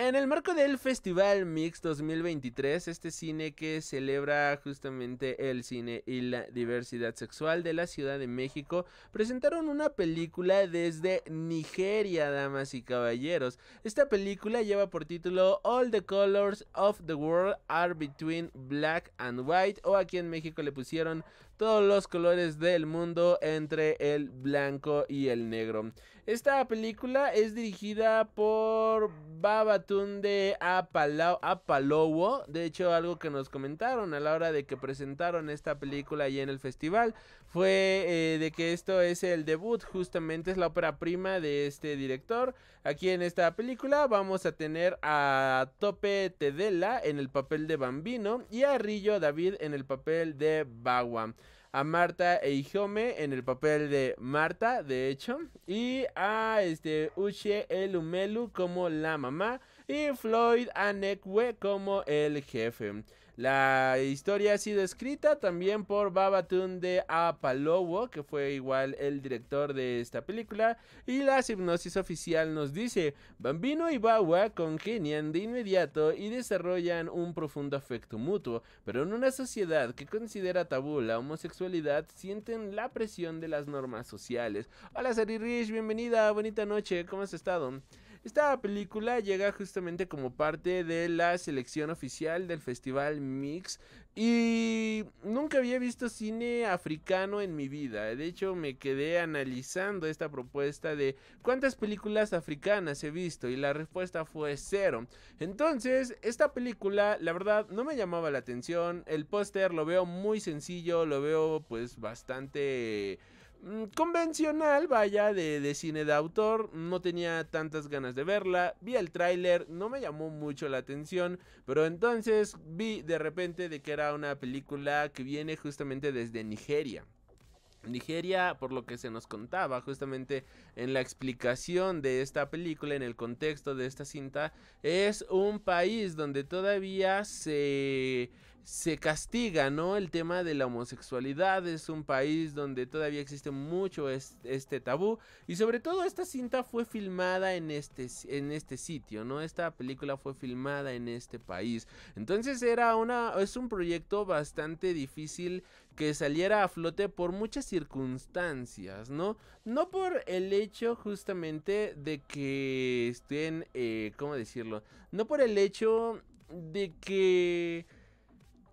En el marco del Festival Mix 2023, este cine que celebra justamente el cine y la diversidad sexual de la Ciudad de México, presentaron una película desde Nigeria, damas y caballeros. Esta película lleva por título All the Colors of the World Are Between Black and White, o aquí en México le pusieron todos los colores del mundo entre el blanco y el negro. Esta película es dirigida por Babatunde Apalo Apalowo. De hecho, algo que nos comentaron a la hora de que presentaron esta película allí en el festival fue eh, de que esto es el debut, justamente es la ópera prima de este director. Aquí en esta película vamos a tener a Tope Tedela en el papel de Bambino y a Rillo David en el papel de Bagua a Marta Eijome en el papel de Marta, de hecho, y a este Uche Elumelu como la mamá y Floyd Anekwe como el jefe. La historia ha sido escrita también por Babatun de Apalowo, que fue igual el director de esta película. Y la hipnosis oficial nos dice, Bambino y Bawa congenian de inmediato y desarrollan un profundo afecto mutuo, pero en una sociedad que considera tabú la homosexualidad sienten la presión de las normas sociales. Hola Sari Rich, bienvenida, bonita noche, ¿cómo has estado? Esta película llega justamente como parte de la selección oficial del Festival Mix y nunca había visto cine africano en mi vida. De hecho, me quedé analizando esta propuesta de cuántas películas africanas he visto y la respuesta fue cero. Entonces, esta película, la verdad, no me llamaba la atención. El póster lo veo muy sencillo, lo veo pues bastante... Mm, convencional, vaya, de, cine de autor. No tenía tantas ganas de verla. Vi el tráiler, no me llamó mucho la atención, pero entonces vi de repente de que era una película que viene justamente desde Nigeria. Nigeria, por lo que se nos contaba justamente en la explicación de esta película, en el contexto de esta cinta, es un país donde todavía se se castiga, ¿no? El tema de la homosexualidad es un país donde todavía existe mucho este, tabú y sobre todo esta cinta fue filmada en este, en este sitio, ¿no? Esta película fue filmada en este país. Entonces era una es un proyecto bastante difícil que saliera a flote por muchas circunstancias, ¿no? No por el hecho justamente de que estén, eh, ¿cómo decirlo? No por el hecho de que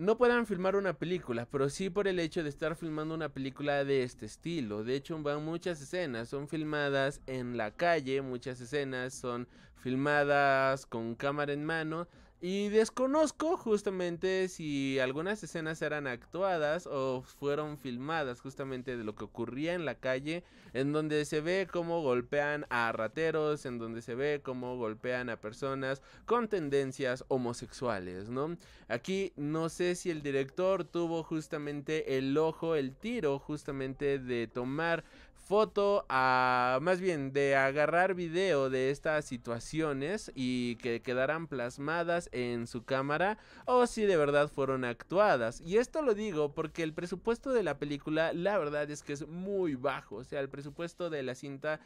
no puedan filmar una película, pero sí por el hecho de estar filmando una película de este estilo. De hecho, van muchas escenas, son filmadas en la calle, muchas escenas son filmadas con cámara en mano, y desconozco justamente si algunas escenas eran actuadas o fueron filmadas justamente de lo que ocurría en la calle, en donde se ve cómo golpean a rateros, en donde se ve cómo golpean a personas con tendencias homosexuales, ¿no? Aquí no sé si el director tuvo justamente el ojo, el tiro justamente de tomar foto a más bien de agarrar video de estas situaciones y que quedaran plasmadas en su cámara o si de verdad fueron actuadas. Y esto lo digo porque el presupuesto de la película la verdad es que es muy bajo. O sea, el presupuesto de la cinta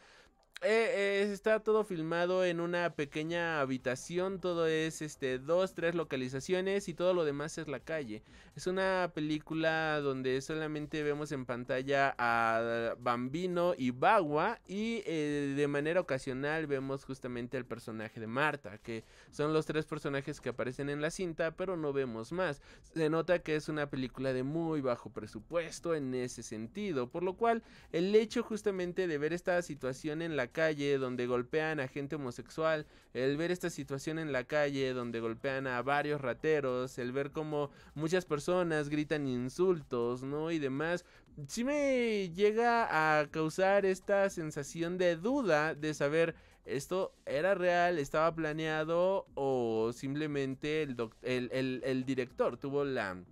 eh, está todo filmado en una pequeña habitación, todo es este dos, tres localizaciones y todo lo demás es la calle. Es una película donde solamente vemos en pantalla a Bambino y Bagua y eh, de manera ocasional vemos justamente al personaje de Marta, que son los tres personajes que aparecen en la cinta, pero no vemos más. Se nota que es una película de muy bajo presupuesto en ese sentido, por lo cual el hecho justamente de ver esta situación en la calle, donde golpean a gente homosexual, el ver esta situación en la calle, donde golpean a varios rateros, el ver cómo muchas personas gritan insultos, ¿no? Y demás, si me llega a causar esta sensación de duda de saber esto era real, estaba planeado o simplemente el, el, el, el director tuvo la,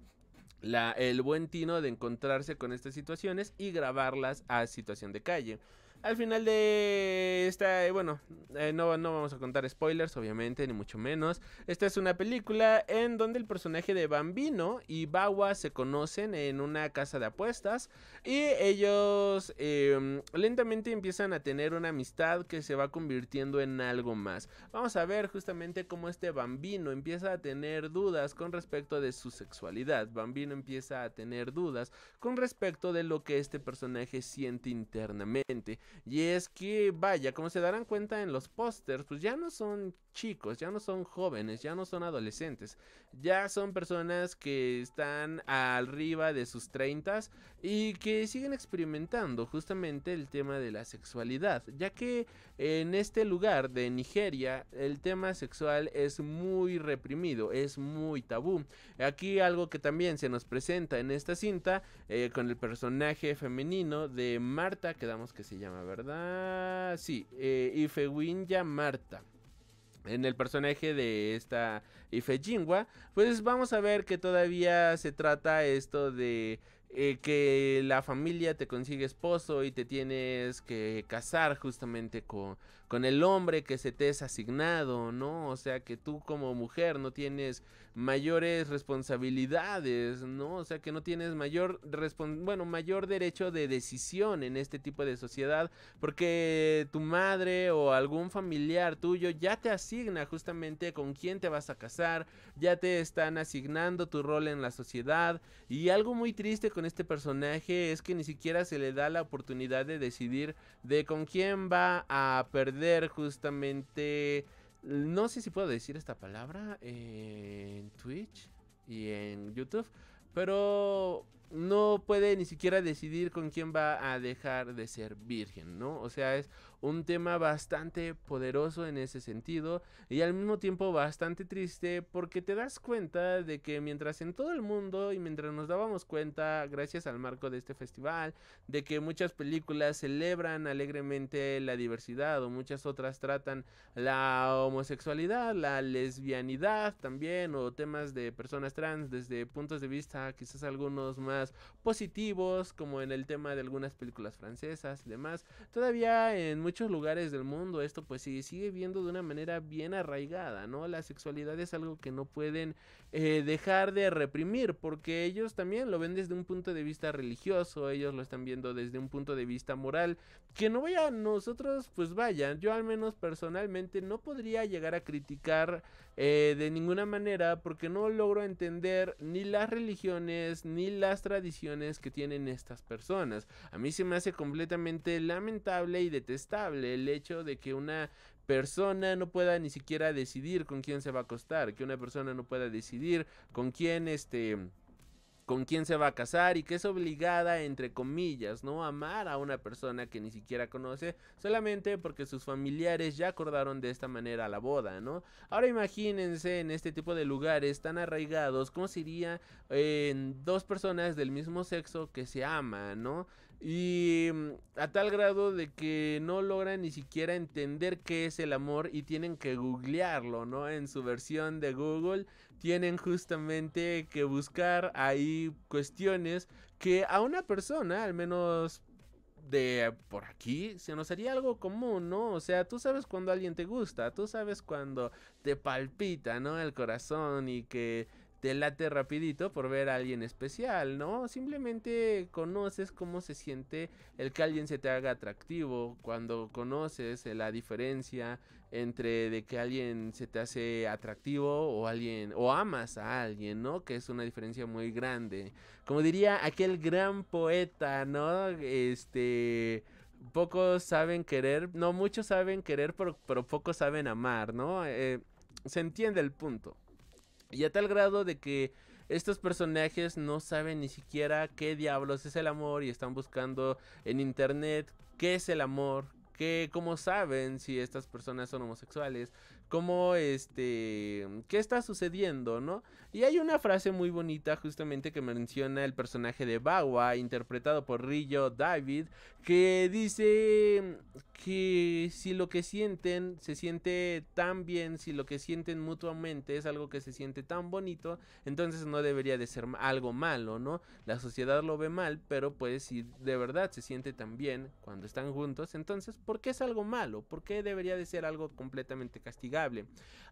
la, el buen tino de encontrarse con estas situaciones y grabarlas a situación de calle. Al final de esta, eh, bueno, eh, no, no vamos a contar spoilers, obviamente, ni mucho menos. Esta es una película en donde el personaje de Bambino y Bawa se conocen en una casa de apuestas y ellos em, lentamente empiezan a tener una amistad que se va convirtiendo en algo más. Vamos a ver justamente cómo este Bambino empieza a tener dudas con respecto de su sexualidad. Bambino empieza a tener dudas con respecto de lo que este personaje siente internamente. Y es que, vaya, como se darán cuenta en los pósters, pues ya no son chicos, ya no son jóvenes, ya no son adolescentes, ya son personas que están arriba de sus 30 y que siguen experimentando justamente el tema de la sexualidad, ya que en este lugar de Nigeria el tema sexual es muy reprimido, es muy tabú. Aquí algo que también se nos presenta en esta cinta eh, con el personaje femenino de Marta, que damos que se llama ¿verdad? Sí, eh, Marta en el personaje de esta Ifejinwa, pues vamos a ver que todavía se trata esto de eh, que la familia te consigue esposo y te tienes que casar justamente con, con el hombre que se te es asignado, ¿no? O sea, que tú como mujer no tienes mayores responsabilidades, ¿no? O sea, que no tienes mayor, bueno, mayor derecho de decisión en este tipo de sociedad, porque tu madre o algún familiar tuyo ya te asigna justamente con quién te vas a casar, ya te están asignando tu rol en la sociedad, y algo muy triste con este personaje es que ni siquiera se le da la oportunidad de decidir de con quién va a perder justamente, no sé si puedo decir esta palabra en Twitch y en YouTube, pero no puede ni siquiera decidir con quién va a dejar de ser virgen, ¿no? O sea, es un tema bastante poderoso en ese sentido y al mismo tiempo bastante triste porque te das cuenta de que mientras en todo el mundo y mientras nos dábamos cuenta gracias al marco de este festival de que muchas películas celebran alegremente la diversidad o muchas otras tratan la homosexualidad, la lesbianidad también o temas de personas trans desde puntos de vista quizás algunos más positivos como en el tema de algunas películas francesas y demás, todavía en muchas muchos lugares del mundo esto pues se sigue viendo de una manera bien arraigada, ¿no? La sexualidad es algo que no pueden eh, dejar de reprimir porque ellos también lo ven desde un punto de vista religioso, ellos lo están viendo desde un punto de vista moral, que no vaya a nosotros pues vaya yo al menos personalmente no podría llegar a criticar eh, de ninguna manera porque no logro entender ni las religiones ni las tradiciones que tienen estas personas. A mí se me hace completamente lamentable y detestable el hecho de que una persona no pueda ni siquiera decidir con quién se va a acostar, que una persona no pueda decidir con quién este con quién se va a casar y que es obligada, entre comillas, ¿no? Amar a una persona que ni siquiera conoce solamente porque sus familiares ya acordaron de esta manera la boda, ¿no? Ahora imagínense en este tipo de lugares tan arraigados, ¿cómo sería eh, en dos personas del mismo sexo que se aman, ¿no? Y mm, a tal grado de que no logran ni siquiera entender qué es el amor y tienen que googlearlo, ¿no? En su versión de Google tienen justamente que buscar ahí cuestiones que a una persona, al menos de por aquí se nos haría algo común, ¿no? O sea, tú sabes cuando alguien te gusta, tú sabes cuando te palpita, ¿no? El corazón y que te late rapidito por ver a alguien especial, ¿no? Simplemente conoces cómo se siente el que alguien se te haga atractivo, cuando conoces la diferencia entre de que alguien se te hace atractivo o alguien o amas a alguien, ¿no? Que es una diferencia muy grande. Como diría aquel gran poeta, ¿no? Este pocos saben querer, no muchos saben querer, pero, pocos saben amar, ¿no? Eh, se entiende el punto. Y a tal grado de que estos personajes no saben ni siquiera qué diablos es el amor y están buscando en internet qué es el amor, que cómo saben si estas personas son homosexuales, cómo este, qué está sucediendo, ¿no? Y hay una frase muy bonita justamente que menciona el personaje de Bagua, interpretado por Rillo David, que dice que si lo que sienten se siente tan bien, si lo que sienten mutuamente es algo que se siente tan bonito, entonces no debería de ser algo malo, ¿no? La sociedad lo ve mal, pero pues si de verdad se siente tan bien cuando están juntos, entonces ¿por qué es algo malo? ¿Por qué debería de ser algo completamente castigado?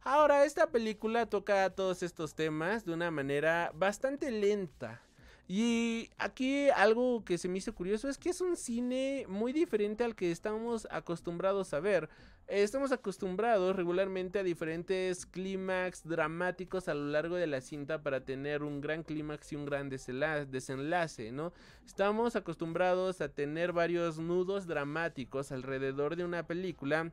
Ahora, esta película toca todos estos temas de una manera bastante lenta. Y aquí algo que se me hizo curioso es que es un cine muy diferente al que estamos acostumbrados a ver. Estamos acostumbrados regularmente a diferentes clímax dramáticos a lo largo de la cinta para tener un gran clímax y un gran desenlace, ¿no? Estamos acostumbrados a tener varios nudos dramáticos alrededor de una película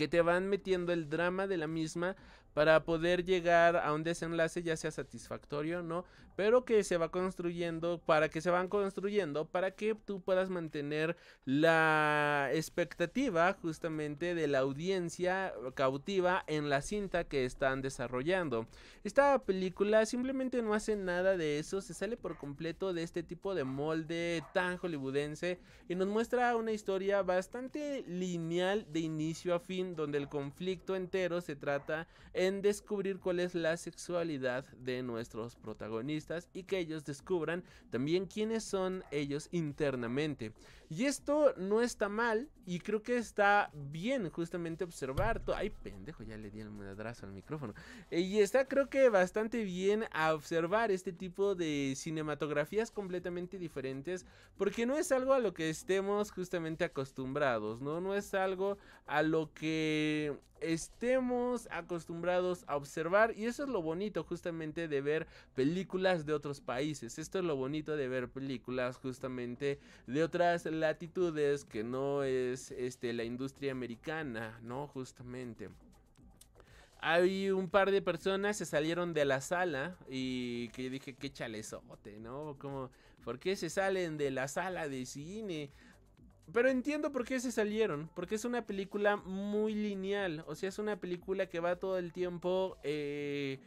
que te van metiendo el drama de la misma para poder llegar a un desenlace ya sea satisfactorio, ¿no? pero que se va construyendo, para que se van construyendo, para que tú puedas mantener la expectativa justamente de la audiencia cautiva en la cinta que están desarrollando. Esta película simplemente no hace nada de eso, se sale por completo de este tipo de molde tan hollywoodense y nos muestra una historia bastante lineal de inicio a fin donde el conflicto entero se trata en descubrir cuál es la sexualidad de nuestros protagonistas y que ellos descubran también quiénes son ellos internamente. Y esto no está mal y creo que está bien justamente observar todo. Ay, pendejo, ya le di el madrazo al micrófono. Eh, y está creo que bastante bien a observar este tipo de cinematografías completamente diferentes porque no es algo a lo que estemos justamente acostumbrados, ¿no? No es algo a lo que estemos acostumbrados a observar y eso es lo bonito justamente de ver películas de otros países. Esto es lo bonito de ver películas justamente de otras latitudes que no es este, la industria americana, ¿no? Justamente. Hay un par de personas se salieron de la sala y que dije, qué chalezote, ¿no? Como, ¿por qué se salen de la sala de cine? Pero entiendo por qué se salieron, porque es una película muy lineal, o sea, es una película que va todo el tiempo eh,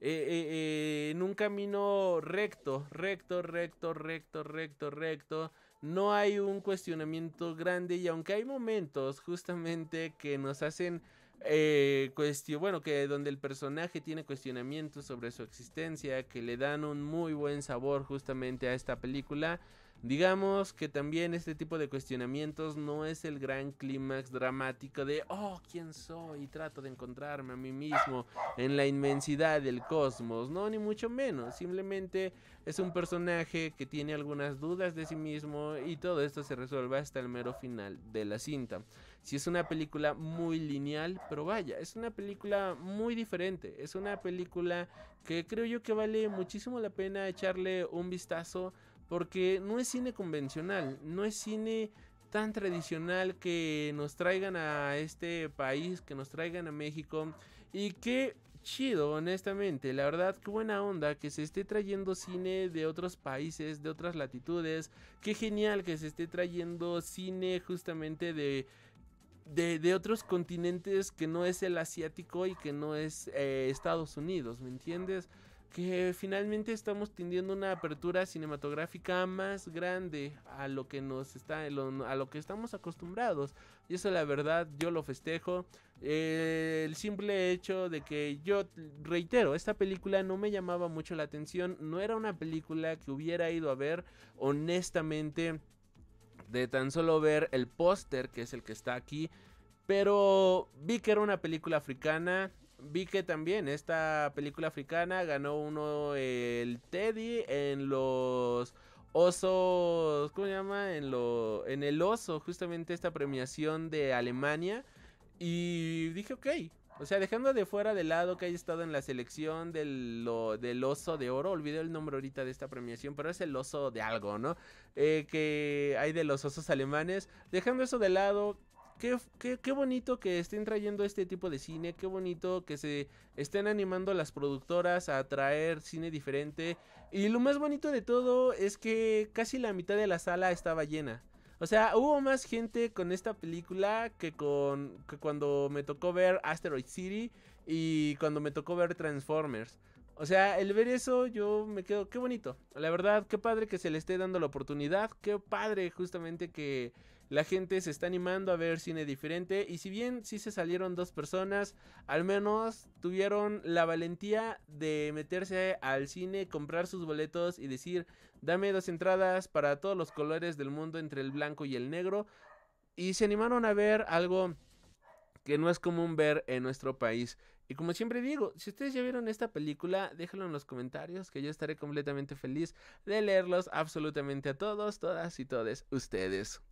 eh, eh, en un camino recto, recto, recto, recto, recto, recto no hay un cuestionamiento grande y aunque hay momentos justamente que nos hacen eh, cuestión, bueno, que donde el personaje tiene cuestionamientos sobre su existencia, que le dan un muy buen sabor justamente a esta película. Digamos que también este tipo de cuestionamientos no es el gran clímax dramático de, oh, ¿quién soy? Y trato de encontrarme a mí mismo en la inmensidad del cosmos. No, ni mucho menos. Simplemente es un personaje que tiene algunas dudas de sí mismo y todo esto se resuelve hasta el mero final de la cinta. Si es una película muy lineal, pero vaya, es una película muy diferente. Es una película que creo yo que vale muchísimo la pena echarle un vistazo porque no es cine convencional, no es cine tan tradicional que nos traigan a este país, que nos traigan a México. Y qué chido, honestamente. La verdad, qué buena onda que se esté trayendo cine de otros países, de otras latitudes. Qué genial que se esté trayendo cine justamente de... De, otros continentes que no es el asiático y que no es eh, Estados Unidos, ¿me entiendes? que finalmente estamos tendiendo una apertura cinematográfica más grande a lo que nos está a lo que estamos acostumbrados y eso la verdad yo lo festejo eh, el simple hecho de que yo reitero esta película no me llamaba mucho la atención no era una película que hubiera ido a ver honestamente de tan solo ver el póster que es el que está aquí pero vi que era una película africana Vi que también esta película africana ganó uno el Teddy en los osos, ¿cómo se llama? En lo en el oso, justamente esta premiación de Alemania y dije, ok, o sea, dejando de fuera de lado que haya estado en la selección del, oso de oro, olvidé el nombre ahorita de esta premiación, pero es el oso de algo, ¿no? Eh, que hay de los osos alemanes. Dejando eso de lado, Qué, bonito que estén trayendo este tipo de cine, qué bonito que se estén animando las productoras a traer cine diferente. Y lo más bonito de todo es que casi la mitad de la sala estaba llena. O sea, hubo más gente con esta película que con que cuando me tocó ver Asteroid City y cuando me tocó ver Transformers. O sea, el ver eso yo me quedo, qué bonito. La verdad, qué padre que se le esté dando la oportunidad, qué padre justamente que la gente se está animando a ver cine diferente y si bien sí se salieron dos personas, al menos tuvieron la valentía de meterse al cine, comprar sus boletos y decir, dame dos entradas para todos los colores del mundo entre el blanco y el negro. Y se animaron a ver algo que no es común ver en nuestro país. Y como siempre digo, si ustedes ya vieron esta película, déjenlo en los comentarios, que yo estaré completamente feliz de leerlos absolutamente a todos, todas y todos ustedes.